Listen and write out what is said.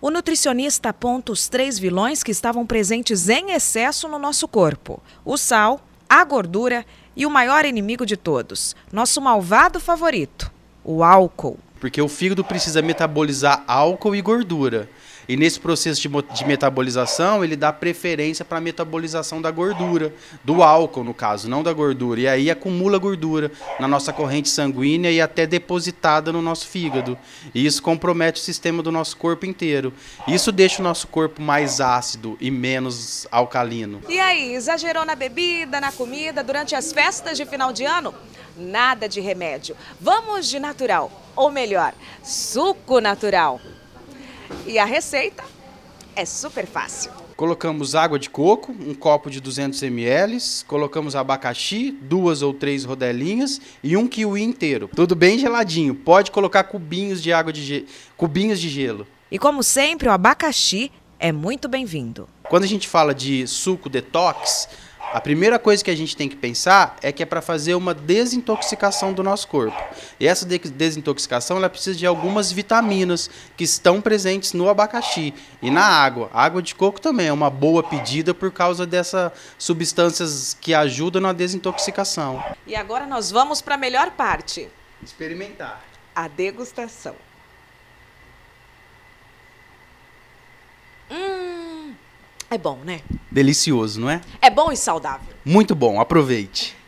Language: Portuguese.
O nutricionista aponta os três vilões que estavam presentes em excesso no nosso corpo: o sal, a gordura e o maior inimigo de todos, nosso malvado favorito, o álcool. Porque o fígado precisa metabolizar álcool e gordura. E nesse processo de, de metabolização, ele dá preferência para a metabolização da gordura, do álcool, no caso, não da gordura. E aí acumula gordura na nossa corrente sanguínea e até depositada no nosso fígado. E isso compromete o sistema do nosso corpo inteiro. Isso deixa o nosso corpo mais ácido e menos alcalino. E aí, exagerou na bebida, na comida, durante as festas de final de ano? Nada de remédio. Vamos de natural, ou melhor, suco natural. E a receita é super fácil. Colocamos água de coco, um copo de 200 ml, colocamos abacaxi, duas ou três rodelinhas e um kiwi inteiro. Tudo bem geladinho. Pode colocar cubinhos de água de ge... cubinhos de gelo. E como sempre, o abacaxi é muito bem-vindo. Quando a gente fala de suco detox, a primeira coisa que a gente tem que pensar é que é para fazer uma desintoxicação do nosso corpo. E essa desintoxicação ela precisa de algumas vitaminas que estão presentes no abacaxi e na água. A água de coco também é uma boa pedida por causa dessas substâncias que ajudam na desintoxicação. E agora nós vamos para a melhor parte: experimentar a degustação. É bom, né? Delicioso, não é? É bom e saudável. Muito bom, aproveite.